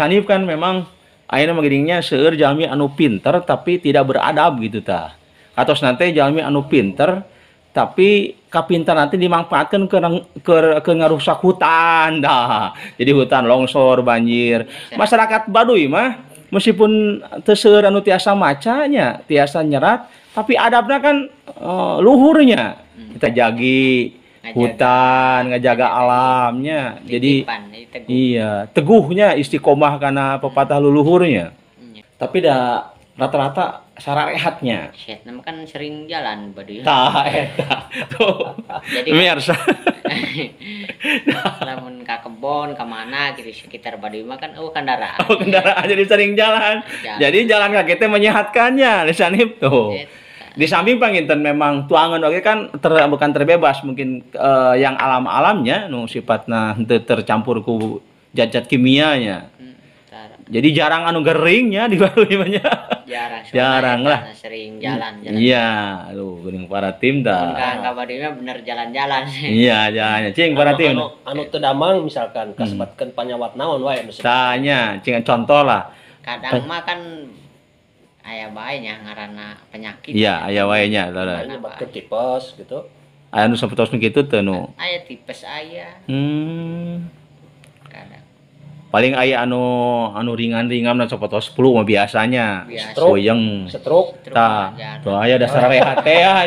Mas Hanif kan memang akhirnya mengiringnya seur jami anu pinter tapi tidak beradab gitu ta atau nanti jami anu pinter tapi kapinter nanti dimanfaatkan ke ke, ke ngarusak hutan dah jadi hutan longsor banjir masyarakat Baduy mah meskipun teseur anu tiasa macanya tiasa nyerat tapi adabnya kan uh, luhurnya kita jagi ngajaga, hutan, ngejaga alamnya. Titipan, Jadi teguh. iya, teguhnya istiqomah karena pepatah leluhurnya. Hmm. Tapi dah rata-rata syarat rehatnya. Syet, kan sering jalan baduy. Tah eta. Eh, Tuh. Jadi mirsa. Namun ke kebon kemana? mana gitu sekitar baduy mah kan oh kendaraan. Oh kendaraan ya. jadi sering jalan. Jadi jalan kaki menyehatkannya lisan itu. Tuh di samping panginten memang tuangan oke kan ter, bukan terbebas mungkin uh, yang alam-alamnya nu sifatnya ter, tercampur ku jajat kimianya hmm, jadi jarang anu garingnya di banyak jarang jarang lah sering jalan iya lu gering para tim dah kabarnya bener jalan-jalan iya jalan cing anu, para tim anu, anu tedamang misalkan kesempatan hmm. panyawat naon wae tanya cing contoh lah kadang mah kan ayah baiknya ngarana penyakit iya ayah wayanya Ada batuk tipes gitu ayah nu sampai terus gitu tuh nu ayah tipes ayah hmm paling ayah anu anu ringan ringan dan sampai tahu sepuluh mah biasanya stroke stroke ta tuh ayah dasar rehat ya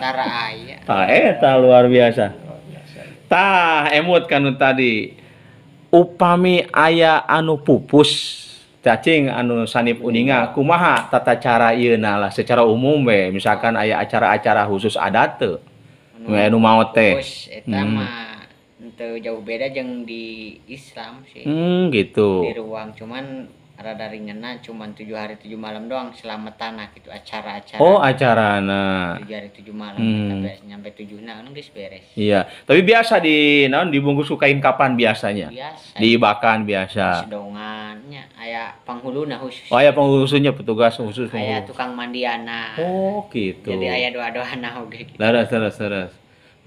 tara ayah Eh, eta luar biasa tah emut kanu tadi upami ayah anu pupus cacing anu sanip uninga iya. kumaha tata cara iena lah secara umum we misalkan ayah acara-acara khusus adat tuh anu, anu mau teh itu hmm. jauh beda yang di Islam sih hmm, gitu di ruang cuman rada ringan cuma tujuh hari tujuh malam doang selamat tanah gitu acara-acara oh acara nah tujuh hari tujuh malam hmm. sampai nyampe tujuh nah kan guys beres iya tapi biasa di non nah, dibungkus sukain kapan biasanya biasa bakan biasa sedongannya ayah penghulu nah khusus oh ayah penghulunya petugas khusus penghulu. ayah tukang mandi anak oh gitu jadi ayah doa doa nah oke gitu. laras laras laras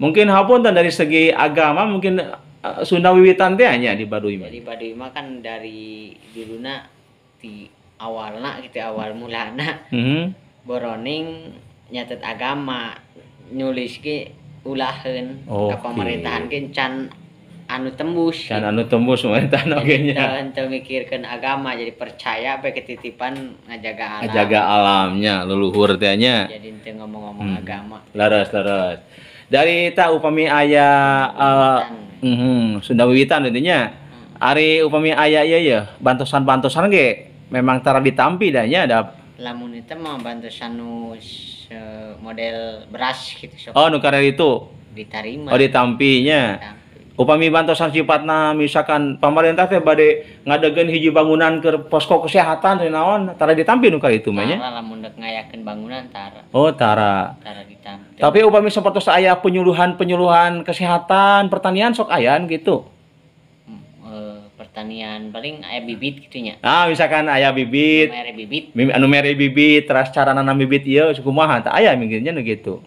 mungkin hapun dari segi agama mungkin eh, Sunda Wiwitan teh hanya di Baduy. Di Baduy kan dari di Luna di awal nak gitu awal mulanya hmm. boroning nyatet agama nulis ki ulahan okay. ke pemerintahan ki can anu tembus can anu tembus pemerintahan oke nya teu mikirkan agama jadi percaya apa ketitipan ngajaga alam ngajaga alamnya leluhur tanya jadi teu ngomong-ngomong hmm. agama laras laras dari tak upami ayah uh, mm -hmm, Sunda Wiwitan tentunya Ari upami ayah iya ya bantosan-bantosan ge memang cara ditampi dahnya ada lamun itu mau bantu sanu eh, model beras gitu oh nukar itu Ditarim. oh ditampinya Ditampi. upami bantu san sifatna misalkan pemerintah teh bade ngadegeun hiji bangunan ke posko kesehatan naon tara ditampi nukar itu mah nya lamun dek bangunan tara oh tara tara ditampi tapi upami seperti saya penyuluhan-penyuluhan kesehatan pertanian sok ayan gitu pertanian paling ayah bibit gitu nya nah misalkan ayah bibit mere bibit anu mere bibit terus cara nanam bibit iya sukumaha tak ayah mikirnya nu gitu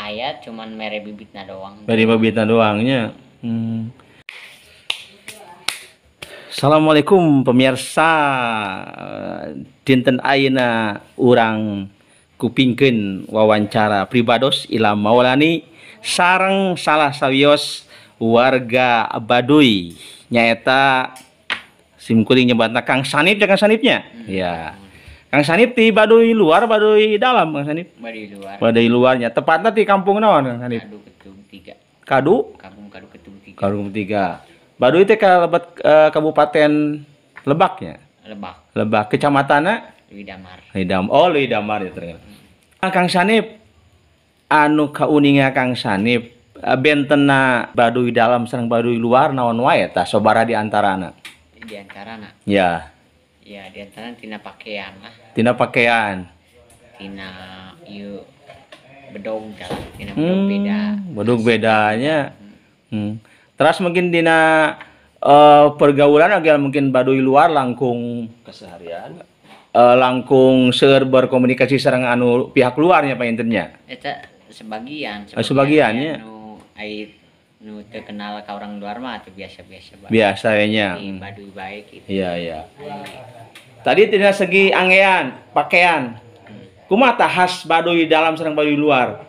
ayah cuman mere bibitnya doang mere bibitnya doangnya hmm. Assalamualaikum pemirsa dinten aina orang kupingken wawancara pribados Ilam Maulani sarang salah sawios warga Baduy nyaeta sim kuring nyebutnya Kang Sanip jangan ya, Sanipnya. Hmm. Ya. Kang Sanip di Baduy luar, Baduy dalam Kang Sanip. Baduy luar. Baduy luarnya. Tepatnya di kampung naon Kang Sanip? Kadu Ketum tiga. Kadu? Kampung Kadu Ketum tiga. Kampung tiga. Baduy itu ke lebat, e, Kabupaten Lebaknya. Lebak. Lebak kecamatannya Lidamar. Lidam. Oh, Lidamar ya terus Hmm. Nah, Kang Sanip anu kauninga Kang Sanip e, bentena Baduy dalam serang Baduy luar naon wae tah sobara di anak di antara nak. Ya. Ya, di antara tina pakaian lah. Tina pakaian. Tina yuk bedong jalan, tina hmm, bedong hmm, beda. Bedong bedanya. Hmm. hmm. Terus mungkin tina uh, pergaulan agak mungkin baduy luar langkung keseharian. Uh, langkung ser berkomunikasi serang anu pihak luarnya pak internnya. Eta sebagian. Eh, Sebagiannya. Anu, nu kenal ke orang luar mah atau biasa-biasa baik. Biasa nya Baduy baik gitu. Iya, iya. Tadi tidak segi angean, pakaian. Hmm. Kumaha tah khas Baduy dalam serang Baduy luar?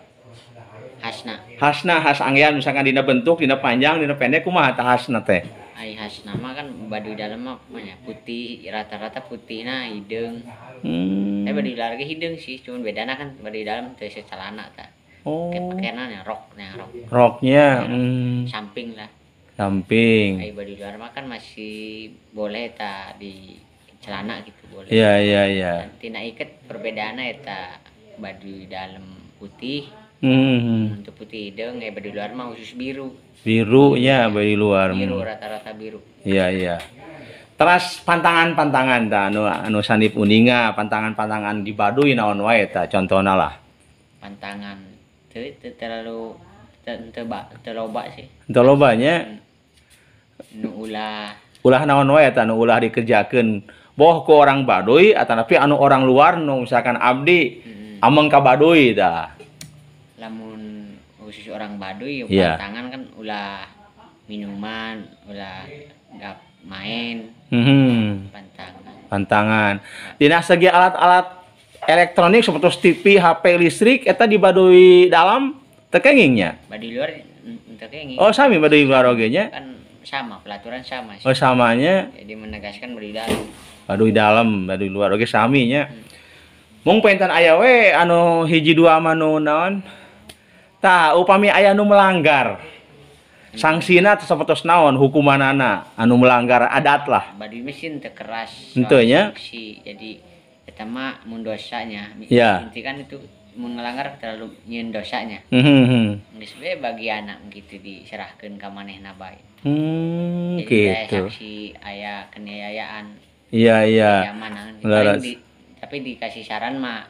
Hasna. Hasna khas angean misalkan dina bentuk, dina panjang, dina pendek kumaha tah hasna teh? Ai hasna mah kan Baduy dalam mah putih, rata-rata putih nah hidung. Hmm. Eh Baduy luar ge hidung sih, cuman bedana kan Baduy dalam teh celana tah oh pakaiannya roknya rok roknya hmm. samping lah samping kayak baju luar mah kan masih boleh tak di celana gitu boleh iya iya iya nanti nak ikat perbedaannya tak baju dalam putih Hmm. Untuk putih hidung ya baju luar mah khusus biru. Biru ya baju luar. Biru rata-rata biru. Iya iya. Terus pantangan-pantangan ta anu anu sanip uninga, pantangan-pantangan di Baduy naon wae ta contohna lah. Pantangan itu terlalu ter, terba, terlobak sih terlobaknya hmm. nu ulah ulah naon wae eta nu ulah dikerjakeun boh ku orang Baduy atau tapi anu orang luar nu misalkan abdi hmm. ameng ka Baduy dah lamun khusus orang Baduy yeah. tangan kan ulah minuman ulah gap main mm -hmm. pantangan pantangan dina segi alat-alat elektronik seperti TV, HP, listrik eta dibadui dalam tekengingnya. Badi luar mm, tekenging. Oh, sami badui luar oge nya. Kan sama, pelaturan sama sih. Oh, samanya. Jadi menegaskan badi dalam. Badui dalam, badui luar oge sami nya. Hmm. Mung pentan aya we anu hiji dua manu naon. Tah, upami aya hmm. anu melanggar. Sangsina seperti naon hukuman anak anu melanggar adat lah. Badui mesin terkeras. Tentunya. Jadi kita mah mundosanya ya. inti kan itu mengelanggar terlalu nyin dosanya mm -hmm. hmm, hmm. Sebenarnya bagi anak gitu diserahkan ke maneh nabai hmm, Jadi gitu saksi ayah keniayaan iya iya Laras. Di, tapi dikasih saran mah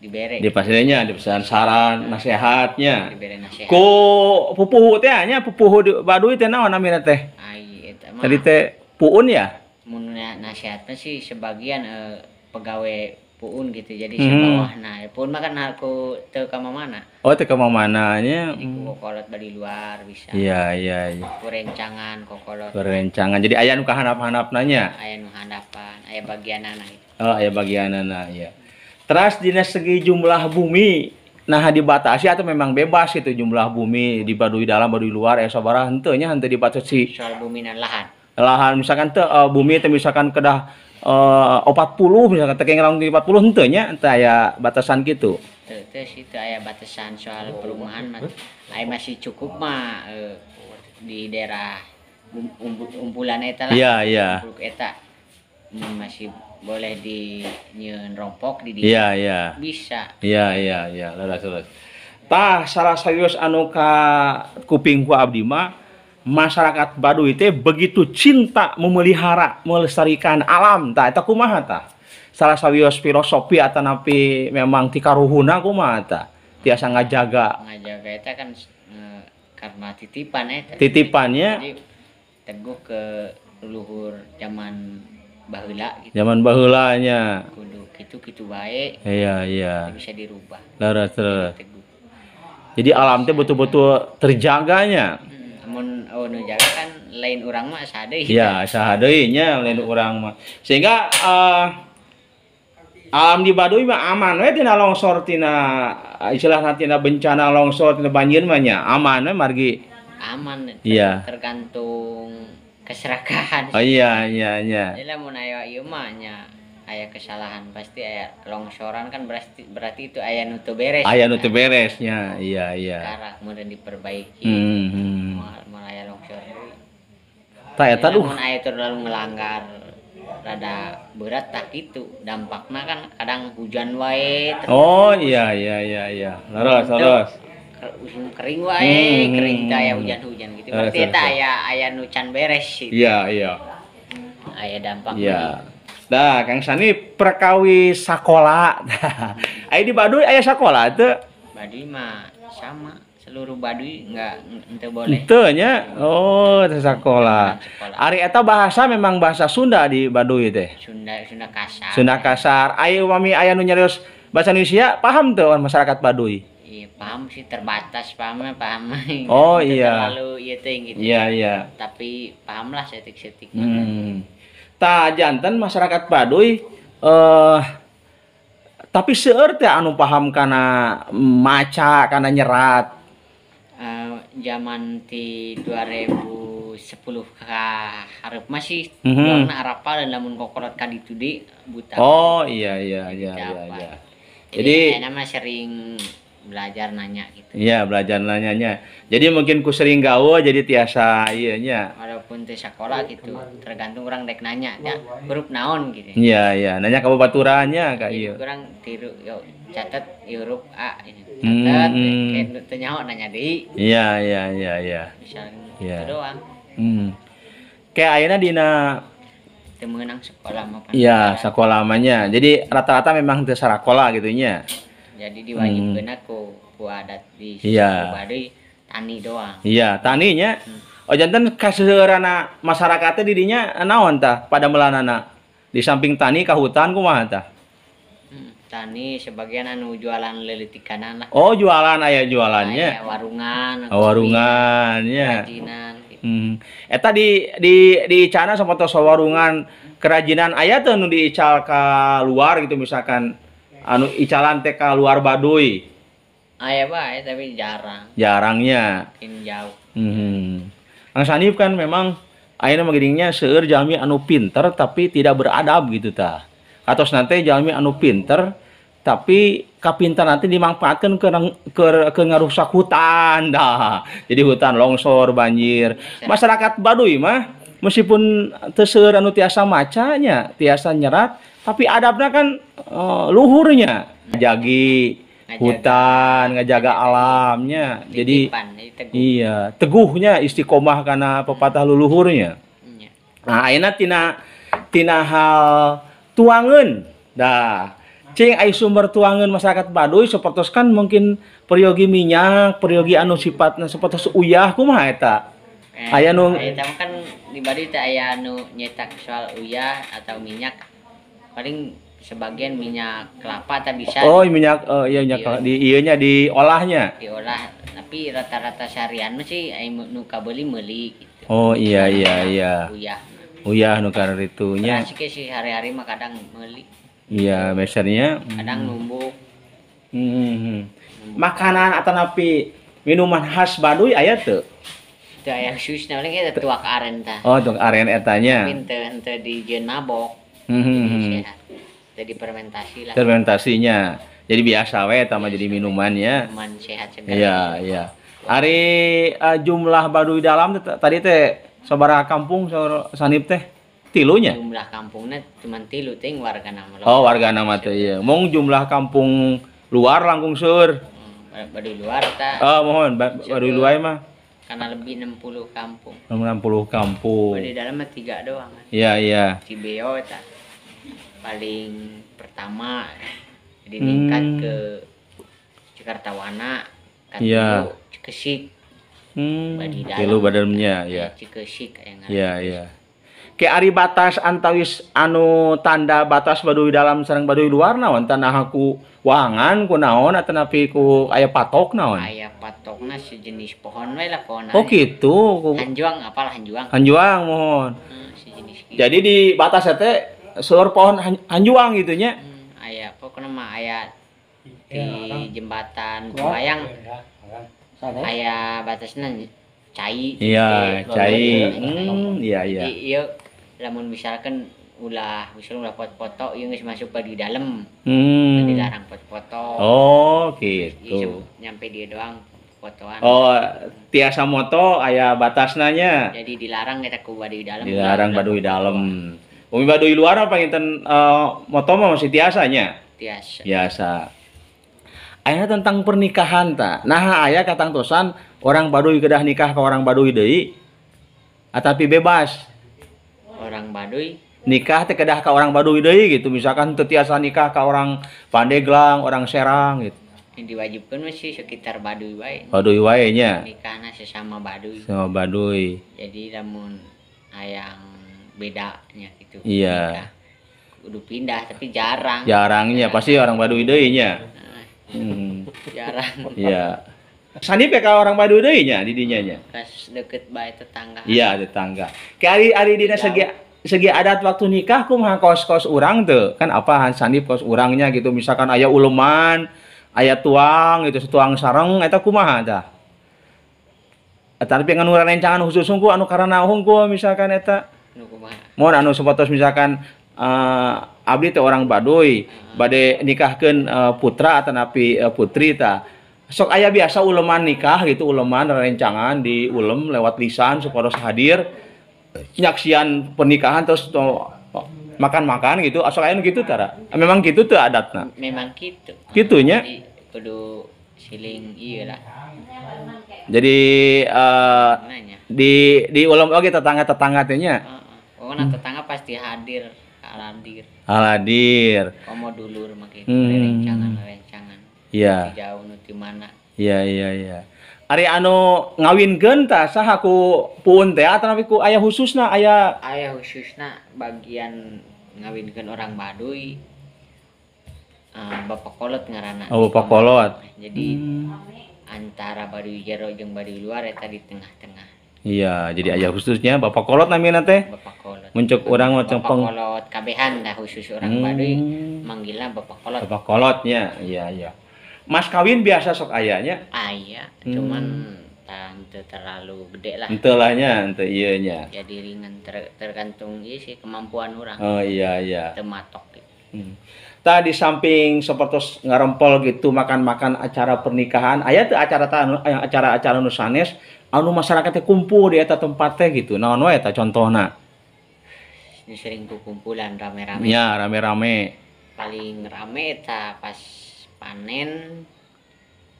diberi di pasirnya di pesan saran nah, nasihatnya diberi nasihat ku pupuhu teh nya pupuhu di teh naon namina teh ai ah, eta mah tadi teh puun ya mun nasihatnya sih sebagian eh, pegawai puun gitu jadi hmm. bawah nah puun makan aku ke kamar mana oh ke kamar mananya jadi ku kokolot dari luar bisa iya iya iya perencangan rencangan kokolot jadi ayah nu kahanap hanap nanya ayah nu hanapan ayah bagian anak itu oh ayah bagian anak ya terus dina segi jumlah bumi nah dibatasi atau memang bebas itu jumlah bumi di badui dalam badui luar eh sabaraha henteu nya dibatasi soal bumi dan lahan lahan misalkan te uh, eh, bumi itu misalkan kedah uh, 40 misalkan tekeng raung 40 puluh nya entah aya batasan gitu. Teu sih situ aya batasan soal perumahan mas Lain masih cukup mah eh, uh, di daerah um-, umpulan eta lah. Iya, iya. eta masih boleh di nyeun rompok di dinya. Iya, iya. Bisa. Iya, iya, iya, leres leres. Tah salah serius anu ka kuping ku abdi mah masyarakat Baduy teh begitu cinta memelihara melestarikan alam tak eta kumaha tah salah sawios filosofi atau napi memang tika ruhuna kumaha tah tiasa ngajaga ngajaga eta kan e, karena titipan eta titipannya Jadi, teguh ke leluhur zaman baheula gitu. Zaman baheulanya. Kudu kitu-kitu baik. Iya, iya. Bisa dirubah. Leres, leres. Jadi alam teh betul-betul terjaganya. Hmm oh, nu jaga kan lain orang mah sadai ya sadai nya lain orang mah sehingga uh, alam di Baduy mah aman we tina longsor tina istilahna tina bencana longsor tina banjir mah nya aman we margi aman iya tergantung keserakahan oh iya iya iya lamun aya ieu mah nya ayah kesalahan pasti ayah longsoran kan berarti berarti itu ayah nutu beres ayah kan? nutu beresnya oh, iya iya cara kemudian diperbaiki hmm, hmm. hmm. mau ayah longsor tak ya tahu ayah terlalu melanggar rada berat tak itu dampaknya kan kadang hujan wae oh iya iya iya iya terus terus kering wae hmm, hmm kering kayak hmm. hujan-hujan gitu berarti itu ayah ayah nucan beres gitu. iya iya ayah dampak ya. Nah, Kang Sani perkawi sakola. Ayo di Baduy ayah sakola itu? Baduy mah sama seluruh Baduy nggak ente boleh. Itu nya. Oh, itu nah, sakola. Ari atau bahasa memang bahasa Sunda di Baduy teh. Sunda Sunda kasar. Sunda kasar. Ayo mami ayah nunya terus bahasa Indonesia paham tuh orang masyarakat Baduy. Iya paham sih terbatas pahamnya paham. Oh iya. Terlalu iya gitu Iya ya. iya. Tapi pahamlah setik-setik. Hmm ta jantan masyarakat Baduy eh tapi seerti anu paham karena maca karena nyerat uh, zaman di 2010 kah harap masih mm -hmm. arapa dan lamun kokorot kadi buta oh iya iya iya iya, iya. jadi, jadi enak sering belajar nanya gitu. Iya, belajar nanyanya. Jadi mungkin ku sering gawe jadi tiasa iya nya. Walaupun di sekolah gitu, tergantung orang dek nanya ya huruf naon gitu. Iya, iya, nanya ke baturannya kak iya. Orang tiru yo catat huruf A ini. Iya. Catat hmm, hmm. tanya nanya di. Iya, iya, iya, iya. Misalnya ya. itu iya. doang. Hmm. Kayak ayana dina temenang sekolah mah. Iya, sekolah namanya. Jadi rata-rata memang di sekolah gitunya jadi diwajibkan hmm. aku ku adat di iya. bari tani doang iya taninya hmm. oh jantan rana masyarakatnya dirinya naon ta pada melanana di samping tani ke hutan ku mah ta hmm, tani sebagian anu jualan tikana lah oh jualan ayah jualannya ayah, warungan oh, warungan ya hmm. eta di di di cana sama warungan kerajinan ayah tuh nu diical ke luar gitu misalkan anu icalan TK luar Baduy ayah baik tapi jarang jarangnya makin jauh hmm. Kang Sanif kan memang ayahnya magidingnya seur jalmi anu pinter tapi tidak beradab gitu ta atau nanti jalmi anu pinter tapi kapinter nanti dimanfaatkan ke ke, ke ngerusak hutan dah jadi hutan longsor banjir masyarakat Baduy mah meskipun teseur anu tiasa macanya tiasa nyerat tapi adabnya kan uh, luhurnya jagi hutan ngajaga alamnya Titipan, jadi teguh. iya teguhnya istiqomah karena pepatah luluhurnya hmm, iya. nah ayeuna tina tina hal tuangan dah cing ai sumber tuangan masyarakat Baduy seperti kan mungkin periogi minyak periogi anu sifatnya seperti uyah kumaha eta eh, aya nu kan di Baduy teh ayano nyetak soal uyah atau minyak paling sebagian minyak kelapa tak bisa oh minyak uh, iya minyak eh, iya. iya. di olahnya diolahnya diolah tapi rata-rata seharian sih nuka beli meli gitu. oh iya iya iya uyah uyah nuka ritunya sih sih hari-hari mah kadang meli iya biasanya mm. kadang numbuk hmm. makanan atau napi minuman khas Baduy ayat tuh itu ayam susna paling kita tuak aren ta oh tuak aren etanya tapi ente di jen mabok Mm-hmm. Iya. jadi fermentasi lah fermentasinya jadi biasa we sama iya, jadi minumannya minuman sehat segala iya iya Hari uh, jumlah baduy dalam tadi teh saudara kampung saudara sanip teh tilunya jumlah kampungnya cuma tilu ting warga nama oh warga nama teh iya mong jumlah kampung luar langkung sur hmm, Baduy luar ta oh mohon baduy baru luar mah karena lebih 60 kampung 60 kampung baru di dalam mah tiga doang iya iya Cibeo ta paling pertama jadi ningkat hmm. ke Jakartawana kan yeah. Cikesik hmm. Tilu badannya ya Cikesik ya ya ke ari batas antawis anu tanda batas baduy dalam sarang baduy luar naon tanda aku wangan ku naon atau napi ku ayah patok naon ayah patok patokna sejenis pohon we lah pohon oh gitu hanjuang apalah hanjuang hanjuang mohon hmm, sejenis gitu. jadi di batas teh seluruh pohon hanjuang gitu nya hmm, ayah pokoknya mah ayah iya, di jembatan Bayang iya, ayah batasnya cai iya cai hmm, hmm, iya iya iya namun misalkan ulah misalnya ulah foto-foto yang masuk ke di dalam hmm. dilarang foto-foto oh iya, gitu nyampe dia doang fotoan oh tiasa moto ayah batas nanya jadi dilarang kita ke di dalam dilarang badu di dalam Umi Baduy luar apa ngintan uh, eh, motomo masih tiasanya? Tiasa. Biasa. Ayah tentang pernikahan tak? Nah ayah katang tosan orang Baduy kedah nikah ke orang Baduy deui. Atapi ah, bebas. Orang Baduy nikah teh kedah ke orang Baduy deui gitu. Misalkan tetiasa nikah ke orang Pandeglang, orang Serang gitu. Yang diwajibkan masih sekitar Baduy wae. Baduy wae nya. Nikahna sesama Baduy. Sama Baduy. Jadi namun ayang bedanya gitu iya udah pindah tapi jarang jarangnya jarang. pasti orang Baduy deui nya nah. hmm. jarang iya Sandi PK ya orang Baduy deui nya di dinya nya deket bae tetangga iya tetangga Ke ari dina segi segi adat waktu nikah kumaha kos-kos orang tuh kan apa Sandi kos orangnya gitu misalkan ayah uleman ayah tuang gitu tuang sarang eta kumaha tah tapi ngan rencangan khusus sungguh anu karena hungku misalkan eta mohon anu sepotos misalkan uh, abdi teh orang Baduy bade nikahkan uh, eh, putra napi uh, putri ta sok ayah biasa uleman nikah gitu uleman rencangan di ulem lewat lisan supados hadir nyaksian pernikahan terus to, makan-makan gitu asal ah, lain gitu tara ah, memang gitu tuh adatnya memang gitu gitunya kudu siling iya lah jadi uh, di di ulang oke tetangga tetangga tetangganya oh nah tetangga pasti hadir aladir aladir komo dulur kita gitu? hmm. rencangan rencangan iya yeah. jauh nuti mana iya yeah, iya yeah, iya Ari anu ngawin genta sah aku pun teh atau tapi ku ayah khusus khususna ayah ayah khusus khususna bagian ngawin ngawinkan orang Baduy uh, bapak kolot ngarana oh bapak kolot jadi hmm. antara Baduy Jero jeung Baduy luar eta di tengah-tengah Iya, jadi ayah khususnya Bapak Kolot namanya nanti. Bapak Kolot. Muncul orang macam peng. Kolot kabehan dah khusus orang hmm. Baduy manggilnya Bapak Kolot. Bapak Kolotnya, iya iya. Mas kawin biasa sok ayahnya? Ayah, cuman hmm. tante terlalu gede lah. Entelahnya, ente iya nya. Jadi ringan ter, tergantung iya sih kemampuan orang. Oh iya iya. Tematok gitu. Hmm. Tadi samping seperti ngarempol gitu makan-makan acara pernikahan, ayah tuh acara anu, eh, acara acara nusanes anu masyarakatnya kumpul di eta tempatnya gitu naon wae eta contohna sering kumpulan rame-rame ya rame-rame paling rame eta pas panen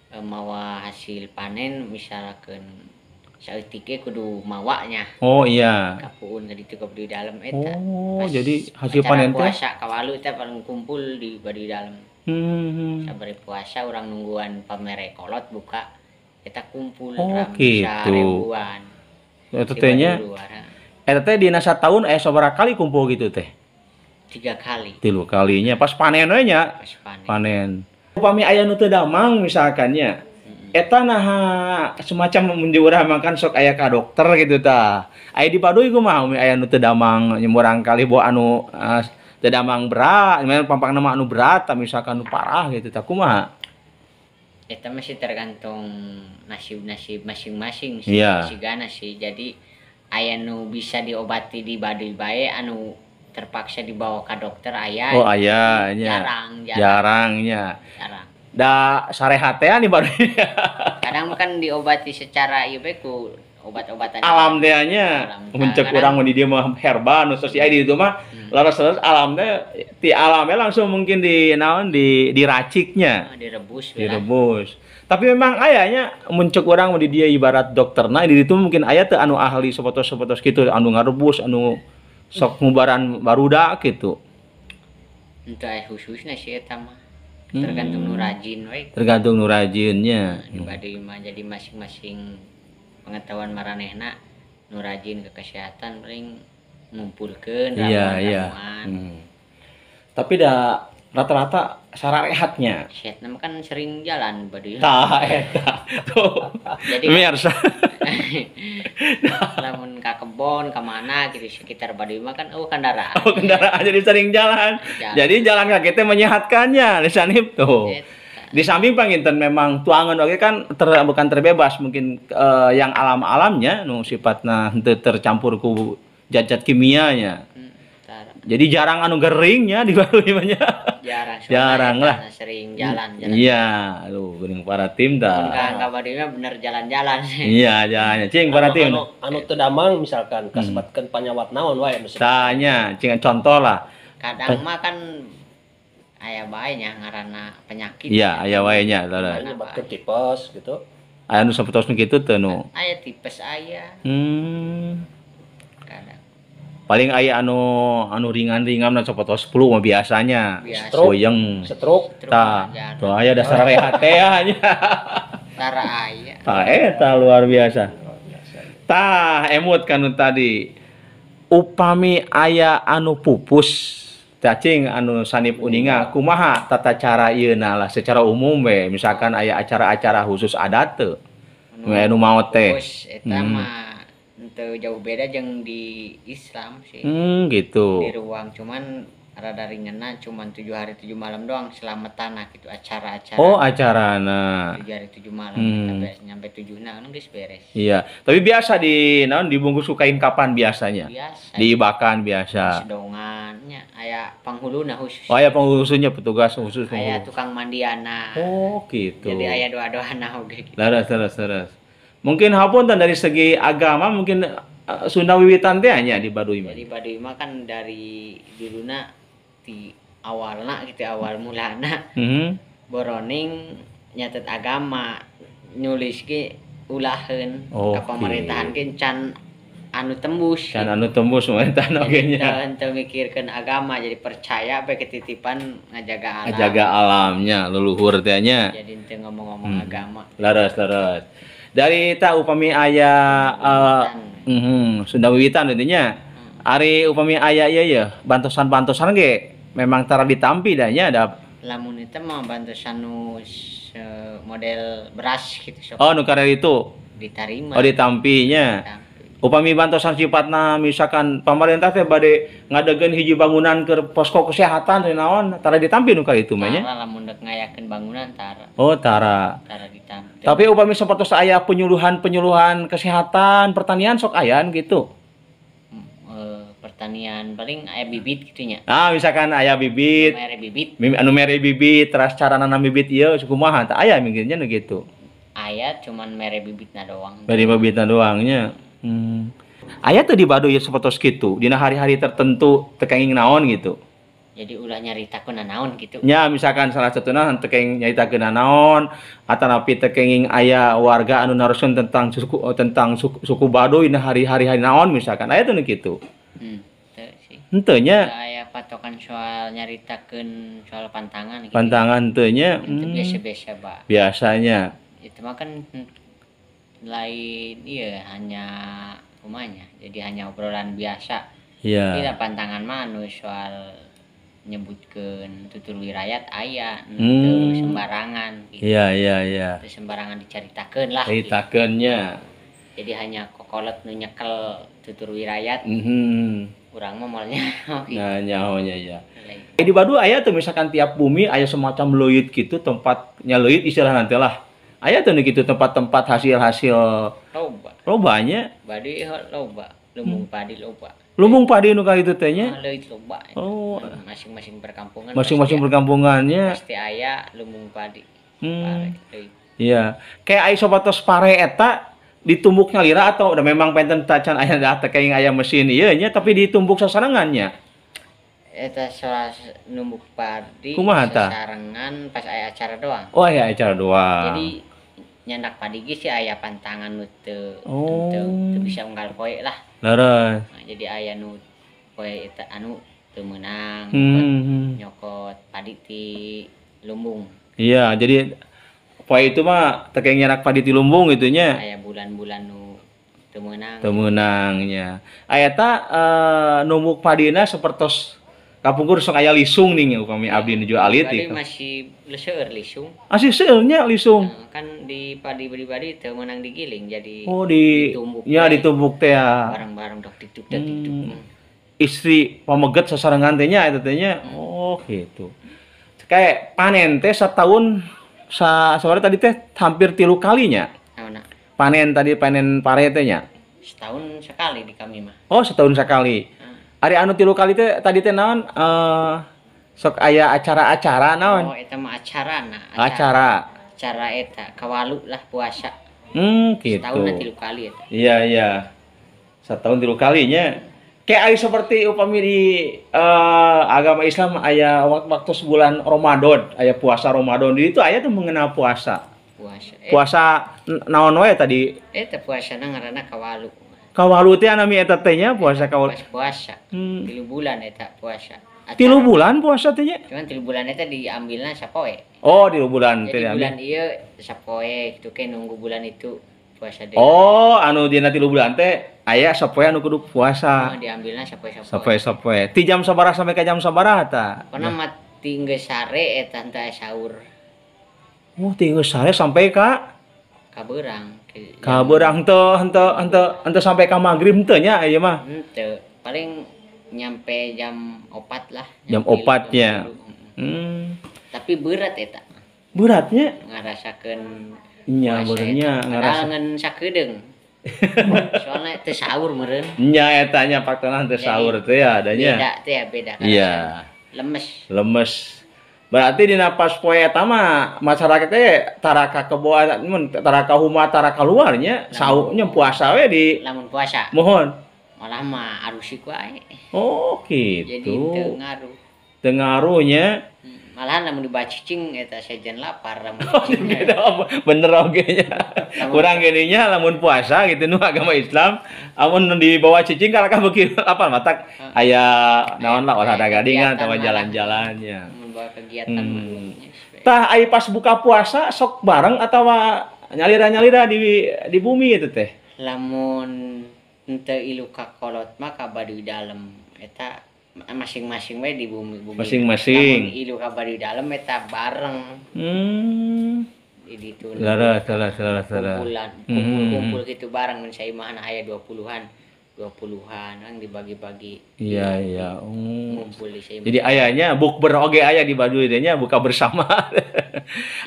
eh, mawa hasil panen misalkan saeutik kudu mawanya oh iya kapuun tadi cukup di dalam eta oh pas jadi hasil panen teh puasa kawalu teh paling kumpul di bari dalam hmm. hmm, hmm. sabari puasa orang nungguan pamere kolot buka kita kumpul oh, gitu. ribuan itu tehnya rt eh, teh nasa tahun eh seberapa kali kumpul gitu teh tiga kali tiga kalinya pas panen we pas panen, panen. upami aya nu teu damang misalkannya eta naha semacam menjurah makan sok ayah ka dokter gitu ta aya dipaduhi kumaha umi ayah nu teu damang nyemurang kali bawa anu uh, teu damang berat memang pampang nama anu berat ta misalkan nu parah gitu ta kumaha itu masih tergantung nasib-nasib masing-masing sih yeah. si gana sih jadi ayah nu bisa diobati di baduy bae anu terpaksa dibawa ke dokter ayah oh ayahnya jarang jarang jarangnya jarang da sarehatean di baduy kadang kan diobati secara ieu ku obat-obatan alam dehnya nya mencek mau di dia mah herba nu sosial di itu mah hmm. laras laras alam deh ti alamnya langsung mungkin di naon di diraciknya ah, direbus ya. direbus tapi memang ayahnya mencek kurang di dia ibarat dokter nah di itu mungkin ayah tuh anu ahli sepotos sepotos gitu anu ngarebus anu sok mubaran baruda gitu itu ayah khususnya sih mah tergantung hmm. tergantung nurajinnya hmm. Nah, jadi masing-masing pengetahuan maranehna nu rajin ke kesehatan paling ngumpulkan iya iya hmm. tapi dah rata-rata syarat rehatnya Syetna kan sering jalan badu tak eta tuh jadi namun kan- ke kebon kemana gitu sekitar badu mah kan oh kendaraan oh kendaraan ya. jadi sering jalan, jalan. jadi jalan kaki menyehatkannya lisan tuh iya di samping panginten memang tuangan oke kan ter, bukan terbebas mungkin uh, yang alam-alamnya nu sifatnya tercampur ku jajat kimianya hmm, jadi jarang anu geringnya di baru gimana? jarang jarang lah sering jalan iya lu gering para tim dah kabarnya bener jalan-jalan iya jalannya cing anu, para tim anu, anu tedamang misalkan kasebutkan hmm. panyawat naon wae tanya cing contoh lah kadang makan ayah bayinya karena penyakit iya ayah baiknya lah batuk tipes gitu ayah nu sampai begitu gitu tuh nu ayah tipes ayah hmm paling ayah anu anu ringan ringan dan sampai tahun sepuluh mah biasanya Biasa. boyeng setruk ta anu. tuh ayah dasar rehat ya hanya tara ayah ta eh, ta luar biasa tah emut kan tadi upami ayah anu pupus cacing anu sanib uninga kumaha tata cara yeuna lah secara umum we misalkan aya acara-acara khusus adat teu anu, anu mau teh eta hmm. jauh beda yang di Islam sih hmm, gitu di ruang cuman rada ringan cuma tujuh hari tujuh malam doang selamat tanah gitu acara-acara oh acara nah tujuh hari tujuh malam hmm. sampai nyampe tujuh nah kan guys beres iya tapi biasa di non dibungkus sukain kapan biasanya biasa diibakan biasa sedongannya ayah nah khusus oh ayah penghususnya petugas khusus penghulu. ayah tukang mandi anak oh gitu jadi ayah doa doa nah oke gitu. laras laras laras mungkin hapun dari segi agama mungkin eh, Sunda Wiwitan teh hanya di Baduy. di Baduy mah kan dari duluna di awal nak gitu awal mulanya hmm. boroning nyatet agama nulis ke ulahan oh, ke pemerintahan okay. can anu tembus can anu tembus pemerintahan oke nya teu mikirkan agama jadi percaya bae ketitipan ngajaga alam ngajaga alamnya leluhur teh jadi teu ngomong-ngomong hmm. agama laras laras dari tak upami ayah uh, mm, Sunda Wiwitan intinya hmm. Ari upami ayah iya ya bantosan-bantosan ge memang cara ditampi dahnya ada lamun itu mau bantu sanu eh, model beras gitu sok. oh nukar itu ditarima oh ditampinya ditampi. upami bantu san sifatna misalkan pemerintah teh bade ngadegeun hiji bangunan ke posko kesehatan naon tara ditampi nukar itu mah nya lamun dek ngayakeun bangunan tara oh tara tara ditampi tapi upami seperti saya penyuluhan penyuluhan kesehatan pertanian sok ayan gitu pertanian paling ayah hmm. bibit gitu nya nah misalkan ayah bibit anu mere bibit anu mere bibit Terus cara nanam bibit iya suku mahan tak ayah mikirnya nu gitu ayah cuman mere bibitnya doang mere bibitnya doangnya hmm. ayah tuh di badu ya seperti gitu di hari-hari tertentu tekenging naon gitu jadi ulah nyarita kuna naon gitu ya misalkan salah satu naon tekeng nyarita kuna naon atau napi tekenging ayah warga anu narusun tentang suku tentang suku, suku baduy nah hari hari hari naon misalkan ayah tuh gitu Entahnya. ya patokan soal nyaritakan soal pantangan gitu. Ya. pantangan tentunya hmm, biasa biasa pak biasanya itu mah kan lain iya hanya rumahnya jadi hanya obrolan biasa iya tidak pantangan manusia soal nyebutkan tutur wirayat ayah hmm. sembarangan gitu. iya iya, iya. sembarangan diceritakan lah ceritakannya gitu. jadi hanya kolot nu nyekel tutur wirayat mm -hmm. kurang mamalnya nah nyawanya ya jadi eh, di Badu aya tuh misalkan tiap bumi aya semacam loit gitu tempatnya leuit istilah nanti lah ayah tuh gitu tempat-tempat hasil-hasil loba lobanya badi eh, loba lumung hmm. padi loba lumung padi nu itu tehnya ah, leuit loba oh hmm, masing-masing perkampungan masing-masing perkampungannya pasti ayah lumung padi hmm. iya kayak ayah sobat tos pare eta ditumbuknya lira atau udah memang penten tacan ayah data kayak ayam mesin iya nya tapi ditumbuk sasarangannya itu salah numbuk padi kumaha ta pas ayah acara doang oh ayah acara doang jadi nyandak padi ge sih pantangan nu teu oh. bisa unggal koi lah leres nah, jadi ayah nu poe itu anu teu menang hmm. nyokot hmm. padi di lumbung iya jadi poe itu mah tekeng anak padi di lumbung gitu nya aya bulan-bulan nu temenang. Temenangnya. teu meunang nya aya ta uh, eh, numbuk padina sapertos kapungkur sok aya lisung nih upami ya. abdi nuju alit itu masih seueur lisung masih seurnya lisung nah, kan di padi pribadi bari digiling jadi oh di ditumbuk ya ditumbuk teh ya. Barang-barang dok tiduk dan tiduk. istri pameget sasarangan tehnya itu tehnya oh gitu kayak panen teh setahun sa sore tadi teh hampir tilu kalinya panen tadi panen paretenya setahun sekali di kami mah oh setahun sekali nah. Hmm. hari anu tilu kali teh tadi teh naon uh, sok ayah acara-acara naon oh eta mah acara nah acara acara, acara eta kawalu lah puasa hmm gitu setahun tilu kali eta iya iya setahun tilu kalinya kayak ayo seperti upami di uh, agama Islam ayah waktu sebulan Ramadan ayah puasa Ramadan jadi itu ayah tuh mengenal puasa puasa eh. puasa naon wae tadi eh puasa na ngaranna kawalu kawalu teh anami eta puasa kawalu puasa hmm. tilu bulan eta puasa Acara. tilu bulan puasa teh nya cuman tilu bulan eta diambilnya sapoe oh tilu bulan tilu bulan ieu sapoe itu kayak nunggu bulan itu puasa deh oh anu nanti tilu bulan teh ayah sapoe anu kudu puasa oh, diambilnya sapoe sapoe sapoe sapoe ti jam sabaraha sampai ke jam sabaraha ta pernah nah. mati nggak sare sahur oh tinggal sare sampai ka kaburang kaburang tuh ente ente ente sampai ke maghrib teh nya mah henteu paling nyampe jam opat lah jam opatnya hmm. tapi berat tak beratnya Ngerasakan. nya beurnya ngarasa ngan sakeudeung soalnya teh sahur meren nya etanya faktorna teh sahur teh ya adanya beda teh ya beda iya kan lemes lemes berarti di napas poe tama masyarakatnya taraka keboa taraka huma taraka luarnya sahunya puasa we di lamun puasa mohon malah mah arusiku wae oh gitu jadi teu hmm malahan namun dibacicing eta sejen lapar lamun oh, bener oge nya kurang gini nya lamun puasa gitu nu agama Islam amun dibawa cicing karaka beki apa matak aya naon lah olahraga gadingan sama jalan-jalannya membawa kegiatan hmm. tah ai pas buka puasa sok bareng atau nyalira-nyalira di di bumi itu teh lamun henteu ilu kakolot kolot mah ka badu dalem eta masing-masing we di bumi bumi masing-masing ilu kabar di dalam meta bareng hmm di itu salah salah salah salah kumpulan hmm. kumpul kumpul gitu bareng men saya mah ayah dua puluhan dua puluhan yang dibagi-bagi iya iya kumpul hmm. di saya jadi ayahnya buk beroge ayah di baju idenya buka bersama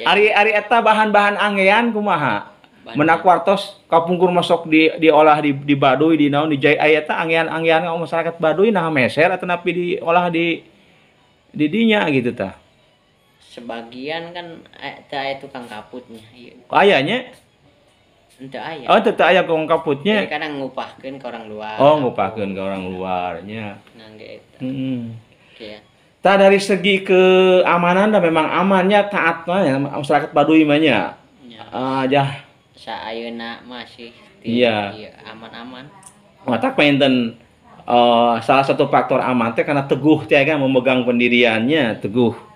hari hari eta bahan-bahan angean kumaha menak wartos kapungkur masuk di diolah di di Baduy di naun di jai Ayata angian-angian ngomong masyarakat Baduy nah meser atau napi diolah di di dinya gitu ta? sebagian kan teh aya tukang kaputnya iya. kayaknya Entah Oh, teteh ayah kong kaputnya. Jadi kadang ngupahkeun ke orang luar. Oh, ngupahkeun ke orang luarnya. Nah, eta. Hmm. Ya. Ta dari segi keamanan dah memang amannya taatnya masyarakat Baduy mah Ya. Uh, saayuna masih iya aman-aman. Mata penten uh, eh, salah satu faktor aman teh karena teguh teh kan memegang pendiriannya teguh.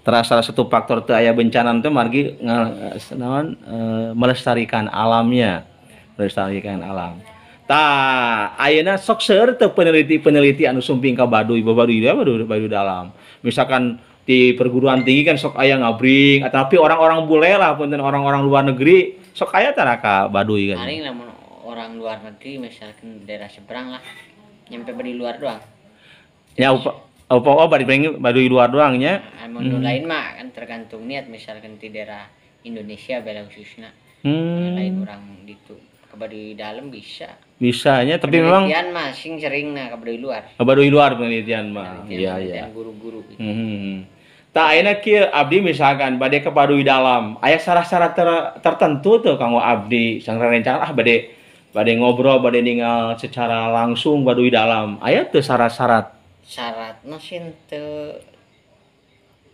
terasa salah satu faktor teh aya bencana teh margi eh, naon eh, melestarikan alamnya. Melestarikan alam. Ta ayeuna sok seueur teu peneliti-peneliti anu sumping ka Baduy, Baduy dia Baduy, Baduy dalam. Misalkan di perguruan tinggi kan sok ayah ngabring, tapi orang-orang bule lah punten orang-orang luar negeri sok kaya Tanaka baduy kan paling namun orang luar negeri misalkan daerah seberang lah nyampe beri luar doang ya upa upa oh bari pengen baduy luar doangnya ah, Mau hmm. lain mah kan tergantung niat misalkan di daerah Indonesia bela khususnya hmm. lain orang gitu kebadui dalam bisa Bisa bisanya tapi memang penelitian mah sing sering nah kebadui luar kebadui luar penelitian mah iya iya guru-guru gitu. hmm. hmm, hmm tak enak kia abdi misalkan kepadu di dalam ayah syarat-syarat ter, tertentu tuh kanggo abdi sang rencana ah bade badai ngobrol bade ninggal secara langsung di dalam ayah tuh syarat-syarat syaratnya sih tuh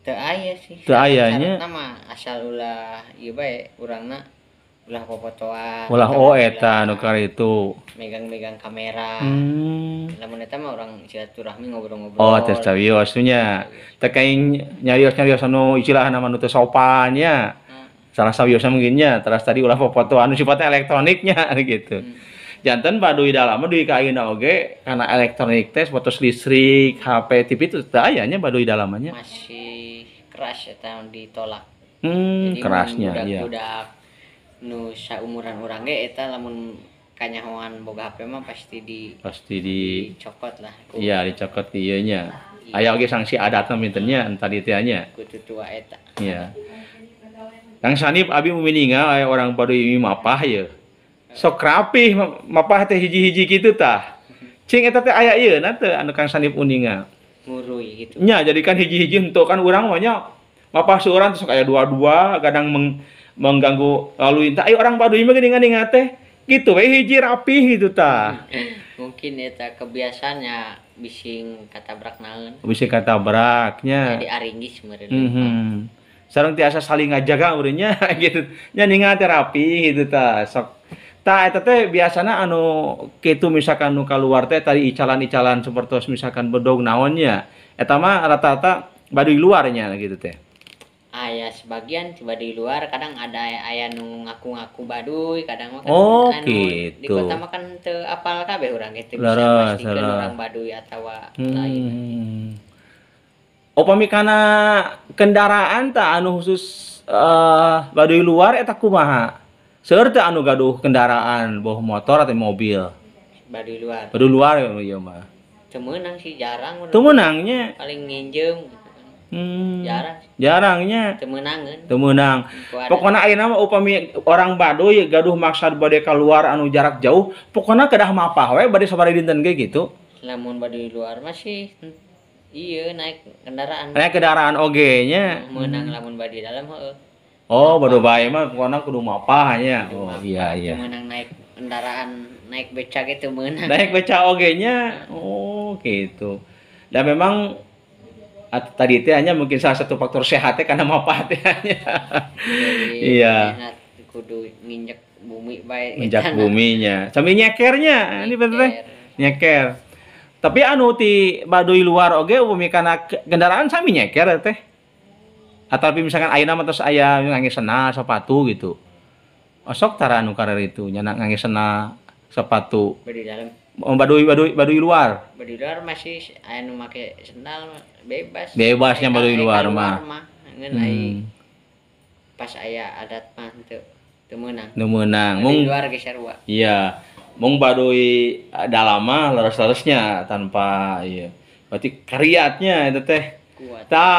tuh ayah sih tuh ayahnya nama asal ulah iya baik urangna ulah fotoan ulah oh eta nukar itu megang-megang kamera hmm. lamun eta mah orang silaturahmi ngobrol-ngobrol oh terus cawios nya teh nyarios-nyarios anu istilah nama nu teu sopan nya hmm. salah sawiosna mungkinnya terus tadi ulah fotoan anu sifatnya elektroniknya anu gitu hmm. jantan padu di dalam di kaina oge karena elektronik tes putus listrik HP TV itu dayanya padu di dalamnya masih keras eta ditolak hmm, kerasnya ya -budak, nusa umuran orang ge eta lamun kanyahoan boga HP mah pasti di pasti di dicokot lah iya dicokot di ieu nya iya. aya oge sanksi adatna mintennya entah di teh nya kudu tua eta iya Yang Sanib abi meningal aya orang padu ini mapah ya sok rapih mapah teh hiji-hiji gitu tah cing eta teh aya ieu na teh anu Kang Sanib uninga. Murui gitu nya jadikan hiji-hiji untuk kan orang banyak mapah seorang sok aya dua-dua kadang meng mengganggu lalu lintas ayo orang Padui mah geuningan ngate? gitu we eh, hiji rapi gitu ta mungkin eta ya, kebiasaannya bising katabrak naon bising katabraknya jadi aringis meureun mm -hmm. sareng tiasa saling ngajaga urangnya gitu nya ningat rapi gitu ta sok ta eta teh biasana anu kitu misalkan nu kaluar teh tadi icalan-icalan seperti misalkan bedog naonnya eta mah rata-rata baduy luarnya gitu teh ayah sebagian coba di luar kadang ada ayah nu ngaku-ngaku baduy kadang mau kan oh, anu, gitu. di kota makan te apal kabeh orang gitu bisa orang baduy atau hmm. lain Oh pemikana kendaraan tak anu khusus uh, eh, baduy luar eta kumaha serta anu gaduh kendaraan boh motor atau mobil baduy luar baduy luar ya mah temenang sih jarang temenangnya paling nginjem Hmm. Jarang. Jarangnya. Temenangan. Temenang. Pokoknya ayeuna mah upami orang Baduy gaduh maksud bade keluar anu jarak jauh, pokoknya kedah mapah we bade sabari dinten ge gitu. Lamun bade luar masih iya naik kendaraan. Naik kendaraan oge nya. Hmm, namun hmm. lamun bade dalam heeh. Oh, baru bae mah pokoknya kudu mapah nya. Oh iya iya. Menang naik kendaraan naik beca gitu menang. Naik beca oge nya. Oh gitu. Dan memang tadi itu hanya mungkin salah satu faktor sehatnya karena manfaatnya hanya iya kudu nginjek bumi baik nginjak buminya sambil nyekernya ini betul nyeker tapi anu ti baduy luar oge bumi karena kendaraan sami nyeker teh atau misalkan ayah nama terus ayah ngange sena sepatu gitu osok tara anu karir itu nyana ngange sena sepatu di dalam Oh, baduy, baduy, baduy luar. Baduy luar masih anu make sendal bebas. Bebasnya baduy luar mah. Ma. Hmm. pas ayah adat mah teu teu meunang. Teu meunang. Mung luar geser sarua. Iya. Mung baduy ah, dalama leres-leresnya tanpa iya. Berarti karyatnya itu teh. Kuat. Ta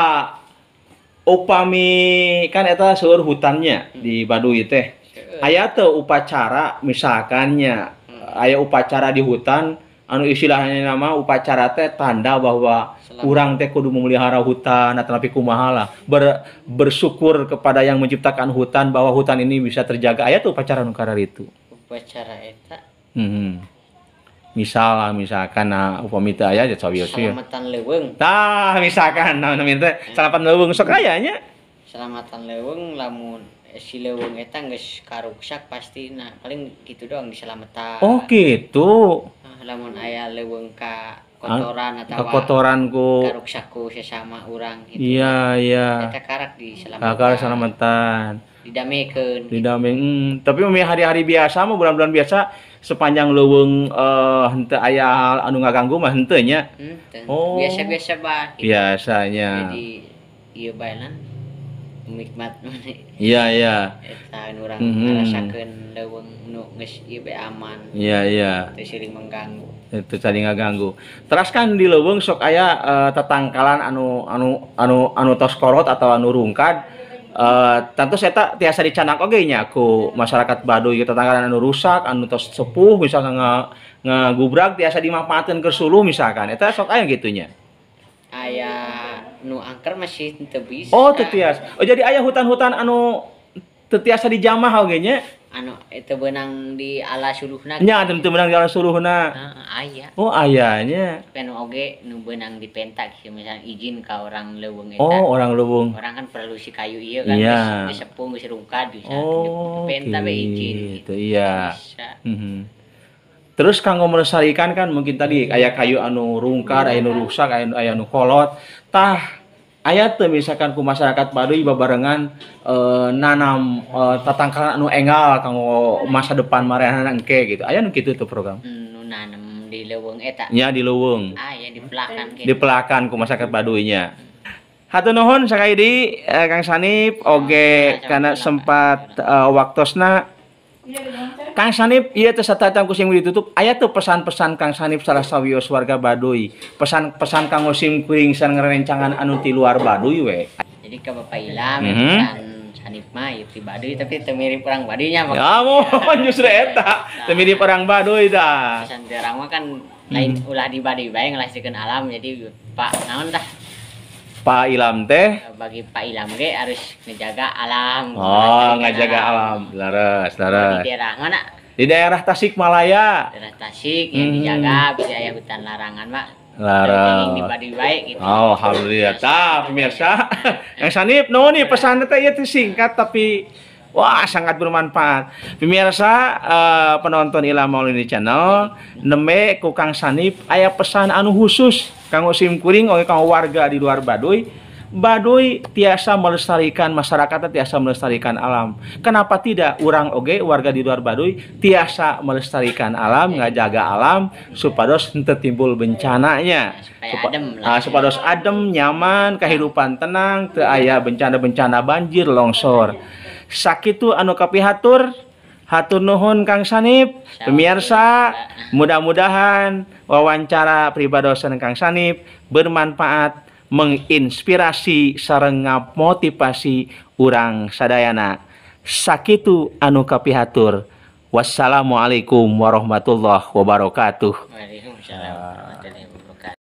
upami kan eta seueur hutannya hmm. di Baduy teh. Aya teu upacara misalkannya aya upacara di hutan anu istilahnya nama upacara teh tanda bahwa Selamat. teh kudu memelihara hutan atau tapi kumahala Ber, bersyukur kepada yang menciptakan hutan bahwa hutan ini bisa terjaga ayat tuh upacara nu itu upacara eta hmm. misal misalkan nah upami teh aya jadi sawi selamatan leweng. tah misalkan nah minta selamatan leweng sok aya selamatan leweng lamun si lewung eta geus karuksak pasti nah paling gitu doang diselametan oh gitu nah, lamun aya lewung ka ah, kotoran atau ka kotoran ku karuksak sesama orang. gitu iya iya eta karak diselametan ah, karak diselametan didamekeun didame gitu. hmm. tapi umi hari-hari biasa mah bulan-bulan biasa sepanjang leweng uh, eh, hente ayah anu ngaganggu mah henteu nya hmm, oh biasa-biasa bah gitu. biasanya jadi iya bayanan nikmat iya iya eta orang urang lewung -hmm. ngarasakeun nu geus ieu aman iya iya Itu sering mengganggu itu tadi ngaganggu terus kan di lewung sok aya uh, eh, tatangkalan anu anu anu anu tos korot atau anu rungkad Uh, eh, tentu saya tak tiasa dicanak oke nya ku masyarakat Baduy tetangkalan anu rusak anu tos sepuh misalkan nge, ngegubrak tiasa dimanfaatkan ke suluh misalkan Itu sok aya gitunya aya nu angker masih teu bisa oh teu tias oh jadi ayah hutan-hutan anu teu tiasa dijamah oge nya anu itu eh, benang di ala suluhna nya gitu. teu di ala suluhna heeh aya oh ayahnya penu oge nu benang di penta gitu misalnya izin ka orang leuweung eta oh orang leuweung orang kan perlu si kayu ieu kan iya. bisa sepung bisa rungkad bisa oh, di penta okay. izin Itu iya bisa mhm. Terus kanggo melestarikan kan mungkin tadi kayak hmm. kayu anu rungkad, aya nu rusak, aya kolot. Tah ayat, tuh misalkan ku masyarakat Baduy babarengan e, nanam e, tatangkalan anu engal kanggo masa depan marehana engke gitu ayah nu kitu tuh program hmm, nu nanam di leuweung eta nya di leuweung ah ya di ah, iya, pelakan gitu. di pelakan ku masyarakat nya Hatur nuhun sakali di eh, Kang Sanip oge oh, karena sempat uh, eh, waktosna Iya, Kang Sanip, iya tuh satu kucing ditutup. Ayah tuh pesan-pesan Kang Sanip salah sawios warga Baduy. Pesan-pesan Kang Usim kuring san ngerencangan anu ti luar Baduy we. Jadi ke Bapak Ilham mm -hmm. Sanip mah itu ti Baduy tapi temirip orang Baduynya. Ya mau iya. justru eta. Temirip orang Baduy dah. Pesan orang mah kan lain mhm. ulah di Baduy bae ngelasikeun alam jadi Pak naon dah Pak Ilam teh ya, bagi Pak Ilam ge harus ngejaga alam. Oh, nah, ngejaga alam. Laras, laras. Di daerah mana? Di daerah Tasikmalaya. Daerah Tasik yang hmm. dijaga bisa ya hutan larangan, Pak. Laras. Dibadi baik gitu. Oh, alhamdulillah. Tah, pemirsa. Yang eh, Sanip, no nih pesannya teh ya singkat tapi Wah, sangat bermanfaat. Pemirsa uh, penonton Ilham Maulini Channel, neme kukang sanip ayah pesan anu khusus kang Osim Kuring oke kang warga di luar Baduy. Baduy tiasa melestarikan masyarakat tiasa melestarikan alam. Kenapa tidak orang oge warga di luar Baduy tiasa melestarikan alam, nggak jaga alam supados tertimbul timbul bencananya. Supaya adem Uh, supados adem, nyaman, kehidupan tenang, teu bencana-bencana banjir, longsor sakitu anu kapihatur hatur nuhun Kang Sanib pemirsa mudah-mudahan wawancara pribadosan Kang Sanib bermanfaat menginspirasi serengap motivasi urang sadayana sakitu anu kapihatur wassalamualaikum warahmatullahi wabarakatuh Waalaikumsalam.